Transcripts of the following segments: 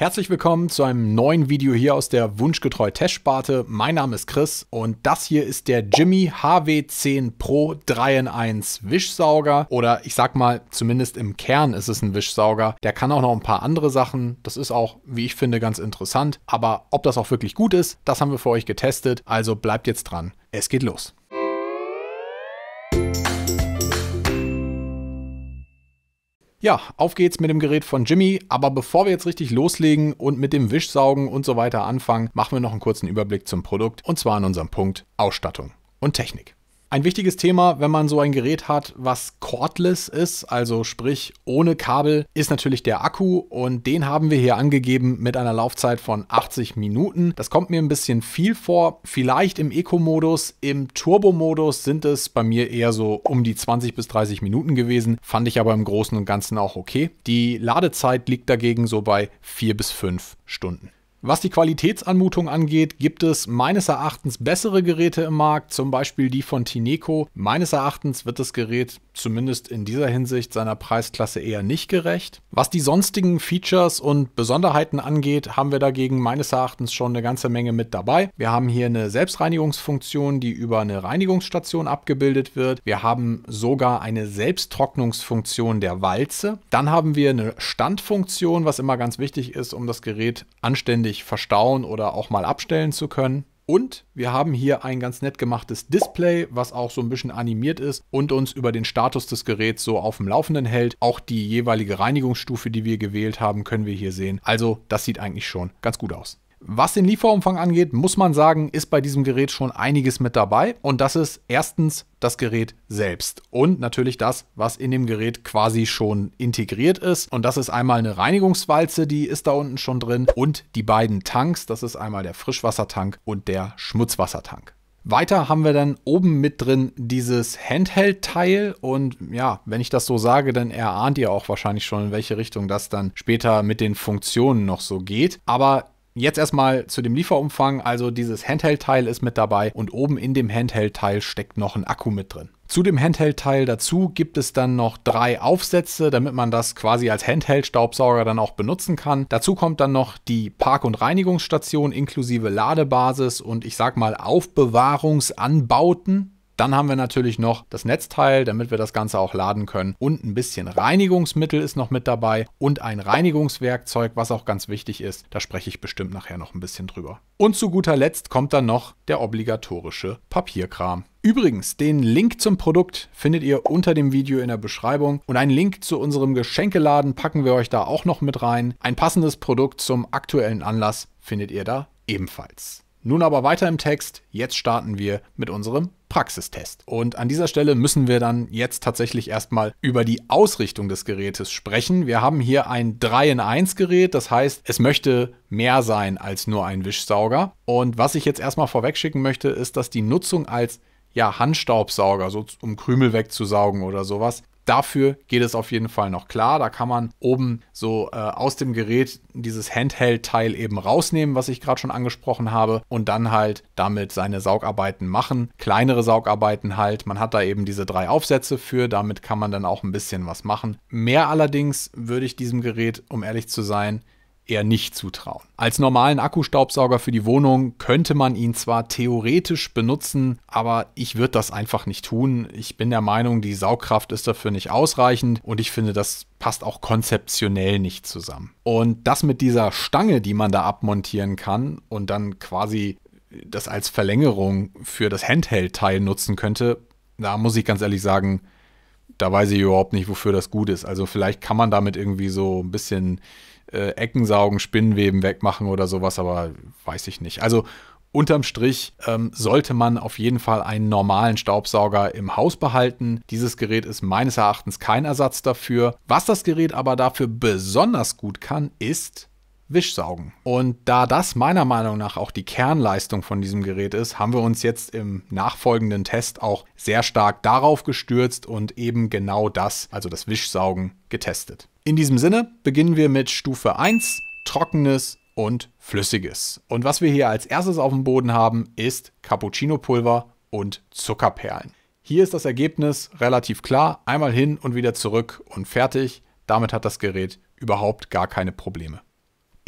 Herzlich willkommen zu einem neuen Video hier aus der Wunschgetreu Testsparte. Mein Name ist Chris und das hier ist der Jimmy HW10 Pro 3 in 1 Wischsauger oder ich sag mal, zumindest im Kern ist es ein Wischsauger. Der kann auch noch ein paar andere Sachen. Das ist auch, wie ich finde, ganz interessant. Aber ob das auch wirklich gut ist, das haben wir für euch getestet. Also bleibt jetzt dran. Es geht los. Ja, auf geht's mit dem Gerät von Jimmy, aber bevor wir jetzt richtig loslegen und mit dem Wischsaugen und so weiter anfangen, machen wir noch einen kurzen Überblick zum Produkt und zwar in unserem Punkt Ausstattung und Technik. Ein wichtiges Thema, wenn man so ein Gerät hat, was cordless ist, also sprich ohne Kabel, ist natürlich der Akku und den haben wir hier angegeben mit einer Laufzeit von 80 Minuten. Das kommt mir ein bisschen viel vor. Vielleicht im Eco-Modus, im Turbo-Modus sind es bei mir eher so um die 20 bis 30 Minuten gewesen, fand ich aber im Großen und Ganzen auch okay. Die Ladezeit liegt dagegen so bei 4 bis 5 Stunden. Was die Qualitätsanmutung angeht, gibt es meines Erachtens bessere Geräte im Markt, zum Beispiel die von Tineco. Meines Erachtens wird das Gerät zumindest in dieser Hinsicht seiner Preisklasse eher nicht gerecht. Was die sonstigen Features und Besonderheiten angeht, haben wir dagegen meines Erachtens schon eine ganze Menge mit dabei. Wir haben hier eine Selbstreinigungsfunktion, die über eine Reinigungsstation abgebildet wird. Wir haben sogar eine Selbsttrocknungsfunktion der Walze. Dann haben wir eine Standfunktion, was immer ganz wichtig ist, um das Gerät anständig ständig verstauen oder auch mal abstellen zu können. Und wir haben hier ein ganz nett gemachtes Display, was auch so ein bisschen animiert ist und uns über den Status des Geräts so auf dem Laufenden hält. Auch die jeweilige Reinigungsstufe, die wir gewählt haben, können wir hier sehen. Also das sieht eigentlich schon ganz gut aus. Was den Lieferumfang angeht, muss man sagen, ist bei diesem Gerät schon einiges mit dabei. Und das ist erstens das Gerät selbst und natürlich das, was in dem Gerät quasi schon integriert ist. Und das ist einmal eine Reinigungswalze, die ist da unten schon drin und die beiden Tanks. Das ist einmal der Frischwassertank und der Schmutzwassertank. Weiter haben wir dann oben mit drin dieses Handheld-Teil und ja, wenn ich das so sage, dann erahnt ihr auch wahrscheinlich schon, in welche Richtung das dann später mit den Funktionen noch so geht. Aber Jetzt erstmal zu dem Lieferumfang. Also dieses Handheld-Teil ist mit dabei und oben in dem Handheld-Teil steckt noch ein Akku mit drin. Zu dem Handheld-Teil dazu gibt es dann noch drei Aufsätze, damit man das quasi als Handheld-Staubsauger dann auch benutzen kann. Dazu kommt dann noch die Park- und Reinigungsstation inklusive Ladebasis und ich sag mal Aufbewahrungsanbauten. Dann haben wir natürlich noch das Netzteil, damit wir das Ganze auch laden können. Und ein bisschen Reinigungsmittel ist noch mit dabei und ein Reinigungswerkzeug, was auch ganz wichtig ist. Da spreche ich bestimmt nachher noch ein bisschen drüber. Und zu guter Letzt kommt dann noch der obligatorische Papierkram. Übrigens, den Link zum Produkt findet ihr unter dem Video in der Beschreibung und einen Link zu unserem Geschenkeladen packen wir euch da auch noch mit rein. Ein passendes Produkt zum aktuellen Anlass findet ihr da ebenfalls. Nun aber weiter im Text. Jetzt starten wir mit unserem Praxistest. Und an dieser Stelle müssen wir dann jetzt tatsächlich erstmal über die Ausrichtung des Gerätes sprechen. Wir haben hier ein 3 in 1 Gerät, das heißt, es möchte mehr sein als nur ein Wischsauger. Und was ich jetzt erstmal vorwegschicken möchte, ist, dass die Nutzung als ja, Handstaubsauger, so um Krümel wegzusaugen oder sowas, Dafür geht es auf jeden Fall noch klar. Da kann man oben so äh, aus dem Gerät dieses Handheld-Teil eben rausnehmen, was ich gerade schon angesprochen habe, und dann halt damit seine Saugarbeiten machen. Kleinere Saugarbeiten halt. Man hat da eben diese drei Aufsätze für. Damit kann man dann auch ein bisschen was machen. Mehr allerdings würde ich diesem Gerät, um ehrlich zu sein, eher nicht zutrauen. Als normalen Akkustaubsauger für die Wohnung könnte man ihn zwar theoretisch benutzen, aber ich würde das einfach nicht tun. Ich bin der Meinung, die Saugkraft ist dafür nicht ausreichend und ich finde, das passt auch konzeptionell nicht zusammen. Und das mit dieser Stange, die man da abmontieren kann und dann quasi das als Verlängerung für das Handheld-Teil nutzen könnte, da muss ich ganz ehrlich sagen, da weiß ich überhaupt nicht, wofür das gut ist. Also vielleicht kann man damit irgendwie so ein bisschen äh, Ecken saugen, Spinnenweben wegmachen oder sowas, aber weiß ich nicht. Also Unterm Strich ähm, sollte man auf jeden Fall einen normalen Staubsauger im Haus behalten. Dieses Gerät ist meines Erachtens kein Ersatz dafür. Was das Gerät aber dafür besonders gut kann, ist Wischsaugen. Und da das meiner Meinung nach auch die Kernleistung von diesem Gerät ist, haben wir uns jetzt im nachfolgenden Test auch sehr stark darauf gestürzt und eben genau das, also das Wischsaugen, getestet. In diesem Sinne beginnen wir mit Stufe 1, trockenes und flüssiges. Und was wir hier als erstes auf dem Boden haben, ist Cappuccino-Pulver und Zuckerperlen. Hier ist das Ergebnis relativ klar, einmal hin und wieder zurück und fertig. Damit hat das Gerät überhaupt gar keine Probleme.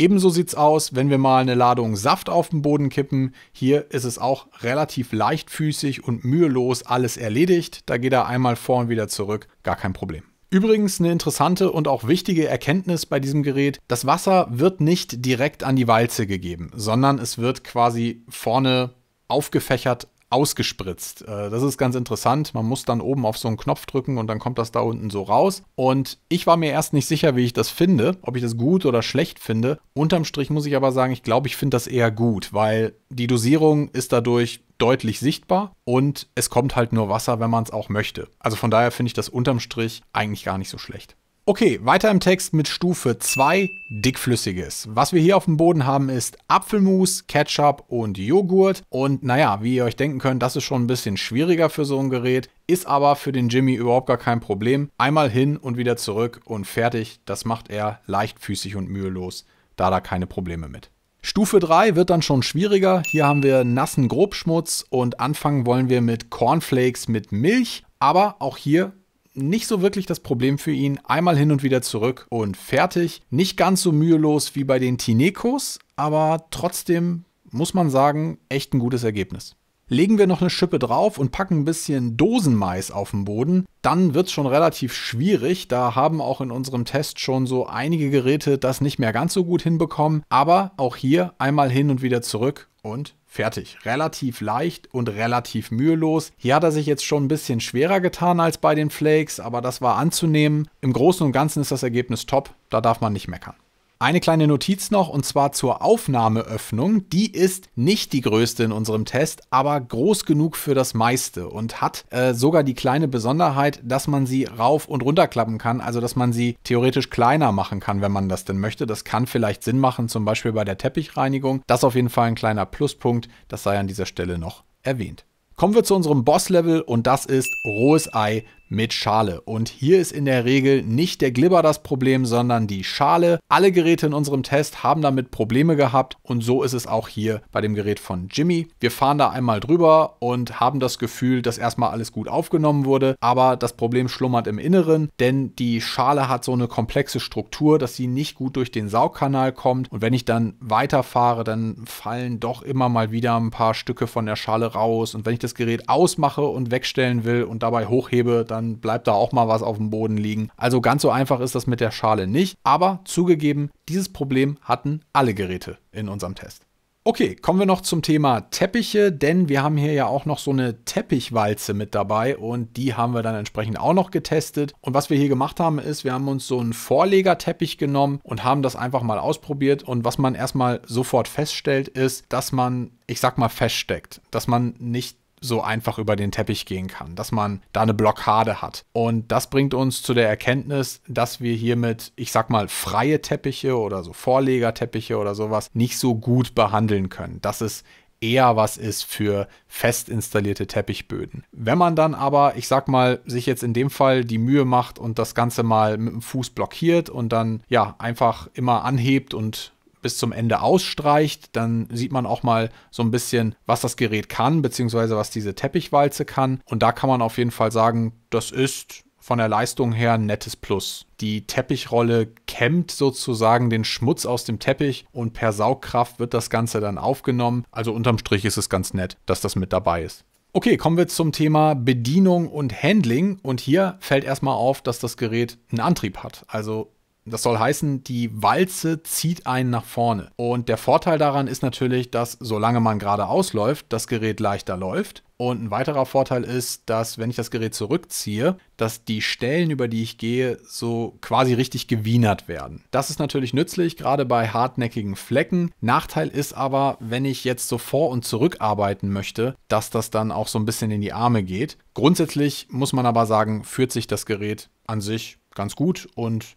Ebenso sieht es aus, wenn wir mal eine Ladung Saft auf den Boden kippen. Hier ist es auch relativ leichtfüßig und mühelos alles erledigt. Da geht er einmal vor und wieder zurück, gar kein Problem. Übrigens eine interessante und auch wichtige Erkenntnis bei diesem Gerät, das Wasser wird nicht direkt an die Walze gegeben, sondern es wird quasi vorne aufgefächert ausgespritzt. Äh, das ist ganz interessant. Man muss dann oben auf so einen Knopf drücken und dann kommt das da unten so raus. Und ich war mir erst nicht sicher, wie ich das finde, ob ich das gut oder schlecht finde. Unterm Strich muss ich aber sagen, ich glaube, ich finde das eher gut, weil die Dosierung ist dadurch deutlich sichtbar und es kommt halt nur Wasser, wenn man es auch möchte. Also von daher finde ich das unterm Strich eigentlich gar nicht so schlecht. Okay, weiter im Text mit Stufe 2 dickflüssiges. Was wir hier auf dem Boden haben ist Apfelmus, Ketchup und Joghurt. Und naja, wie ihr euch denken könnt, das ist schon ein bisschen schwieriger für so ein Gerät, ist aber für den Jimmy überhaupt gar kein Problem. Einmal hin und wieder zurück und fertig. Das macht er leichtfüßig und mühelos, da da keine Probleme mit. Stufe 3 wird dann schon schwieriger. Hier haben wir nassen Grobschmutz und anfangen wollen wir mit Cornflakes mit Milch. Aber auch hier nicht so wirklich das Problem für ihn. Einmal hin und wieder zurück und fertig. Nicht ganz so mühelos wie bei den Tinecos, aber trotzdem muss man sagen, echt ein gutes Ergebnis. Legen wir noch eine Schippe drauf und packen ein bisschen Dosenmais auf den Boden, dann wird es schon relativ schwierig. Da haben auch in unserem Test schon so einige Geräte das nicht mehr ganz so gut hinbekommen. Aber auch hier einmal hin und wieder zurück und Fertig. Relativ leicht und relativ mühelos. Hier hat er sich jetzt schon ein bisschen schwerer getan als bei den Flakes, aber das war anzunehmen. Im Großen und Ganzen ist das Ergebnis top. Da darf man nicht meckern. Eine kleine Notiz noch und zwar zur Aufnahmeöffnung. Die ist nicht die größte in unserem Test, aber groß genug für das meiste und hat äh, sogar die kleine Besonderheit, dass man sie rauf und runter klappen kann, also dass man sie theoretisch kleiner machen kann, wenn man das denn möchte. Das kann vielleicht Sinn machen, zum Beispiel bei der Teppichreinigung. Das ist auf jeden Fall ein kleiner Pluspunkt, das sei an dieser Stelle noch erwähnt. Kommen wir zu unserem Boss-Level und das ist rohes Ei mit Schale. Und hier ist in der Regel nicht der Glibber das Problem, sondern die Schale. Alle Geräte in unserem Test haben damit Probleme gehabt und so ist es auch hier bei dem Gerät von Jimmy. Wir fahren da einmal drüber und haben das Gefühl, dass erstmal alles gut aufgenommen wurde, aber das Problem schlummert im Inneren, denn die Schale hat so eine komplexe Struktur, dass sie nicht gut durch den Saugkanal kommt und wenn ich dann weiterfahre, dann fallen doch immer mal wieder ein paar Stücke von der Schale raus und wenn ich das Gerät ausmache und wegstellen will und dabei hochhebe, dann dann bleibt da auch mal was auf dem Boden liegen. Also ganz so einfach ist das mit der Schale nicht. Aber zugegeben, dieses Problem hatten alle Geräte in unserem Test. Okay, kommen wir noch zum Thema Teppiche, denn wir haben hier ja auch noch so eine Teppichwalze mit dabei und die haben wir dann entsprechend auch noch getestet. Und was wir hier gemacht haben, ist, wir haben uns so einen Vorlegerteppich genommen und haben das einfach mal ausprobiert. Und was man erstmal sofort feststellt, ist, dass man, ich sag mal, feststeckt, dass man nicht so einfach über den Teppich gehen kann, dass man da eine Blockade hat. Und das bringt uns zu der Erkenntnis, dass wir hiermit, ich sag mal, freie Teppiche oder so Vorlegerteppiche oder sowas nicht so gut behandeln können. Das ist eher was ist für fest installierte Teppichböden. Wenn man dann aber, ich sag mal, sich jetzt in dem Fall die Mühe macht und das Ganze mal mit dem Fuß blockiert und dann ja einfach immer anhebt und bis zum Ende ausstreicht, dann sieht man auch mal so ein bisschen, was das Gerät kann, beziehungsweise was diese Teppichwalze kann. Und da kann man auf jeden Fall sagen, das ist von der Leistung her ein nettes Plus. Die Teppichrolle kämmt sozusagen den Schmutz aus dem Teppich und per Saugkraft wird das Ganze dann aufgenommen. Also unterm Strich ist es ganz nett, dass das mit dabei ist. Okay, kommen wir zum Thema Bedienung und Handling. Und hier fällt erstmal auf, dass das Gerät einen Antrieb hat. Also das soll heißen, die Walze zieht einen nach vorne. Und der Vorteil daran ist natürlich, dass solange man geradeaus läuft, das Gerät leichter läuft. Und ein weiterer Vorteil ist, dass wenn ich das Gerät zurückziehe, dass die Stellen, über die ich gehe, so quasi richtig gewienert werden. Das ist natürlich nützlich, gerade bei hartnäckigen Flecken. Nachteil ist aber, wenn ich jetzt so vor und zurück arbeiten möchte, dass das dann auch so ein bisschen in die Arme geht. Grundsätzlich muss man aber sagen, führt sich das Gerät an sich ganz gut und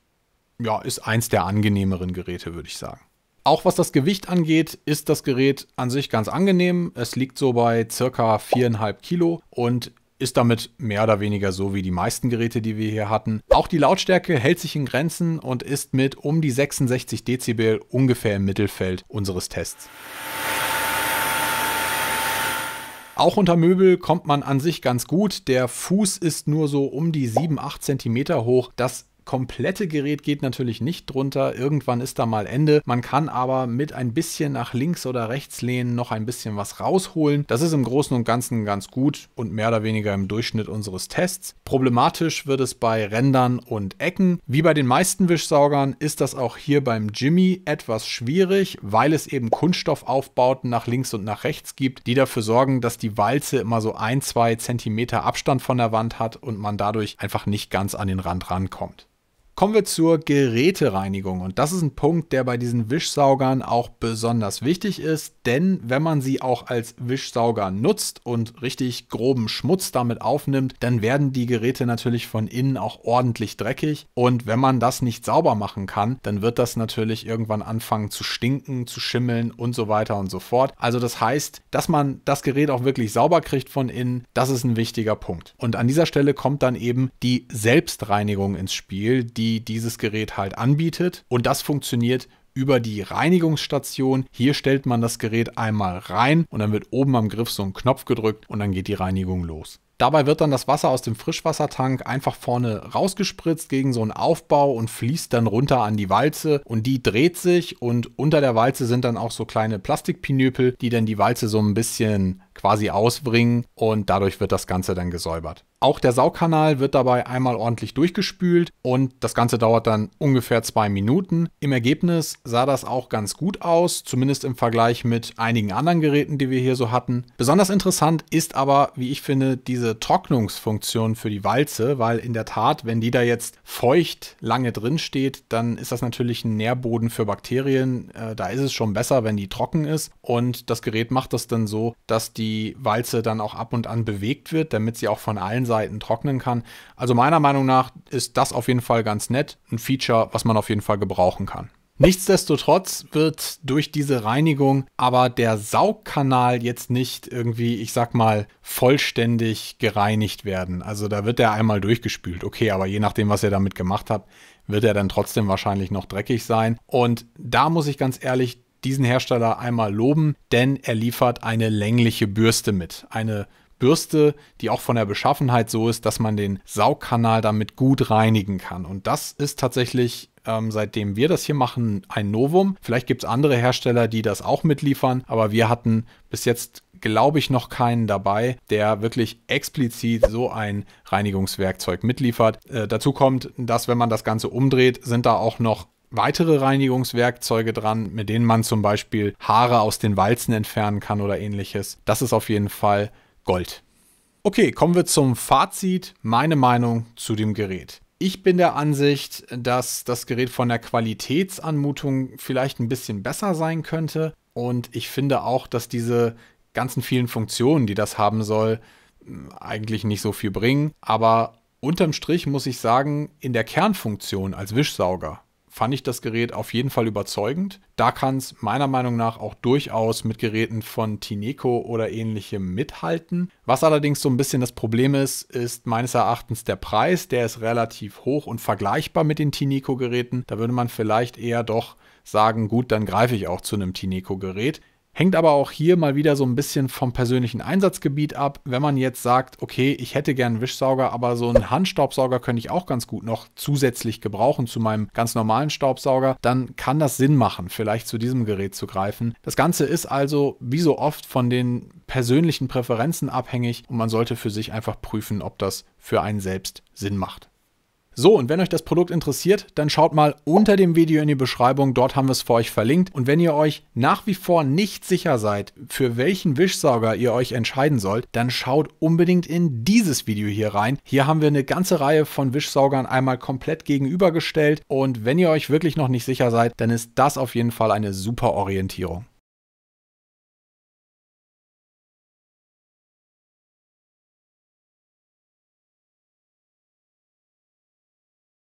ja, ist eins der angenehmeren Geräte, würde ich sagen. Auch was das Gewicht angeht, ist das Gerät an sich ganz angenehm. Es liegt so bei circa 4,5 Kilo und ist damit mehr oder weniger so wie die meisten Geräte, die wir hier hatten. Auch die Lautstärke hält sich in Grenzen und ist mit um die 66 Dezibel ungefähr im Mittelfeld unseres Tests. Auch unter Möbel kommt man an sich ganz gut. Der Fuß ist nur so um die 7-8 cm hoch. Das komplette Gerät geht natürlich nicht drunter. Irgendwann ist da mal Ende. Man kann aber mit ein bisschen nach links oder rechts lehnen noch ein bisschen was rausholen. Das ist im Großen und Ganzen ganz gut und mehr oder weniger im Durchschnitt unseres Tests. Problematisch wird es bei Rändern und Ecken. Wie bei den meisten Wischsaugern ist das auch hier beim Jimmy etwas schwierig, weil es eben Kunststoffaufbauten nach links und nach rechts gibt, die dafür sorgen, dass die Walze immer so ein, zwei Zentimeter Abstand von der Wand hat und man dadurch einfach nicht ganz an den Rand rankommt. Kommen wir zur Gerätereinigung und das ist ein Punkt, der bei diesen Wischsaugern auch besonders wichtig ist, denn wenn man sie auch als Wischsauger nutzt und richtig groben Schmutz damit aufnimmt, dann werden die Geräte natürlich von innen auch ordentlich dreckig und wenn man das nicht sauber machen kann, dann wird das natürlich irgendwann anfangen zu stinken, zu schimmeln und so weiter und so fort. Also das heißt, dass man das Gerät auch wirklich sauber kriegt von innen, das ist ein wichtiger Punkt. Und an dieser Stelle kommt dann eben die Selbstreinigung ins Spiel, die dieses Gerät halt anbietet. Und das funktioniert über die Reinigungsstation. Hier stellt man das Gerät einmal rein und dann wird oben am Griff so ein Knopf gedrückt und dann geht die Reinigung los. Dabei wird dann das Wasser aus dem Frischwassertank einfach vorne rausgespritzt gegen so einen Aufbau und fließt dann runter an die Walze und die dreht sich und unter der Walze sind dann auch so kleine Plastikpinöpel, die dann die Walze so ein bisschen quasi ausbringen und dadurch wird das Ganze dann gesäubert. Auch der Saukanal wird dabei einmal ordentlich durchgespült und das Ganze dauert dann ungefähr zwei Minuten. Im Ergebnis sah das auch ganz gut aus, zumindest im Vergleich mit einigen anderen Geräten, die wir hier so hatten. Besonders interessant ist aber, wie ich finde, diese Trocknungsfunktion für die Walze, weil in der Tat, wenn die da jetzt feucht lange drin steht, dann ist das natürlich ein Nährboden für Bakterien. Äh, da ist es schon besser, wenn die trocken ist und das Gerät macht das dann so, dass die die Walze dann auch ab und an bewegt wird, damit sie auch von allen Seiten trocknen kann. Also meiner Meinung nach ist das auf jeden Fall ganz nett, ein Feature, was man auf jeden Fall gebrauchen kann. Nichtsdestotrotz wird durch diese Reinigung aber der Saugkanal jetzt nicht irgendwie, ich sag mal, vollständig gereinigt werden. Also da wird er einmal durchgespült. Okay, aber je nachdem, was ihr damit gemacht habt, wird er dann trotzdem wahrscheinlich noch dreckig sein. Und da muss ich ganz ehrlich diesen Hersteller einmal loben, denn er liefert eine längliche Bürste mit. Eine Bürste, die auch von der Beschaffenheit so ist, dass man den Saugkanal damit gut reinigen kann. Und das ist tatsächlich ähm, seitdem wir das hier machen, ein Novum. Vielleicht gibt es andere Hersteller, die das auch mitliefern, aber wir hatten bis jetzt, glaube ich, noch keinen dabei, der wirklich explizit so ein Reinigungswerkzeug mitliefert. Äh, dazu kommt, dass wenn man das Ganze umdreht, sind da auch noch weitere Reinigungswerkzeuge dran, mit denen man zum Beispiel Haare aus den Walzen entfernen kann oder ähnliches. Das ist auf jeden Fall Gold. Okay, kommen wir zum Fazit. Meine Meinung zu dem Gerät. Ich bin der Ansicht, dass das Gerät von der Qualitätsanmutung vielleicht ein bisschen besser sein könnte. Und ich finde auch, dass diese ganzen vielen Funktionen, die das haben soll, hm, eigentlich nicht so viel bringen. Aber unterm Strich muss ich sagen, in der Kernfunktion als Wischsauger fand ich das Gerät auf jeden Fall überzeugend. Da kann es meiner Meinung nach auch durchaus mit Geräten von Tineco oder ähnlichem mithalten. Was allerdings so ein bisschen das Problem ist, ist meines Erachtens der Preis. Der ist relativ hoch und vergleichbar mit den Tineco-Geräten. Da würde man vielleicht eher doch sagen, gut, dann greife ich auch zu einem Tineco-Gerät. Hängt aber auch hier mal wieder so ein bisschen vom persönlichen Einsatzgebiet ab. Wenn man jetzt sagt, okay, ich hätte gern einen Wischsauger, aber so einen Handstaubsauger könnte ich auch ganz gut noch zusätzlich gebrauchen zu meinem ganz normalen Staubsauger, dann kann das Sinn machen, vielleicht zu diesem Gerät zu greifen. Das Ganze ist also wie so oft von den persönlichen Präferenzen abhängig und man sollte für sich einfach prüfen, ob das für einen selbst Sinn macht. So, und wenn euch das Produkt interessiert, dann schaut mal unter dem Video in die Beschreibung, dort haben wir es für euch verlinkt. Und wenn ihr euch nach wie vor nicht sicher seid, für welchen Wischsauger ihr euch entscheiden sollt, dann schaut unbedingt in dieses Video hier rein. Hier haben wir eine ganze Reihe von Wischsaugern einmal komplett gegenübergestellt und wenn ihr euch wirklich noch nicht sicher seid, dann ist das auf jeden Fall eine super Orientierung.